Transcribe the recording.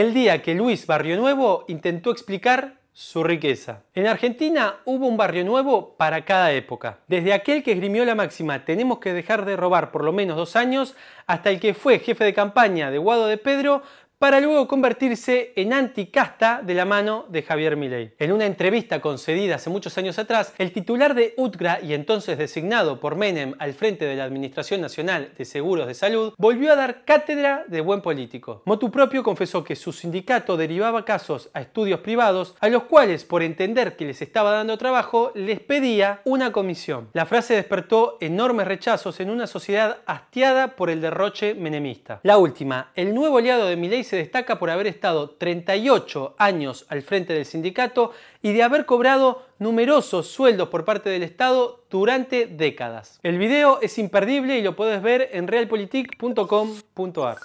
el día que Luis Barrio Nuevo intentó explicar su riqueza. En Argentina hubo un barrio nuevo para cada época. Desde aquel que esgrimió la máxima tenemos que dejar de robar por lo menos dos años, hasta el que fue jefe de campaña de Guado de Pedro para luego convertirse en anticasta de la mano de Javier Milei. En una entrevista concedida hace muchos años atrás, el titular de UTGRA y entonces designado por Menem al frente de la Administración Nacional de Seguros de Salud, volvió a dar cátedra de buen político. Motu propio confesó que su sindicato derivaba casos a estudios privados a los cuales, por entender que les estaba dando trabajo, les pedía una comisión. La frase despertó enormes rechazos en una sociedad hastiada por el derroche menemista. La última, el nuevo aliado de Milei se destaca por haber estado 38 años al frente del sindicato y de haber cobrado numerosos sueldos por parte del Estado durante décadas. El video es imperdible y lo puedes ver en realpolitik.com.ar.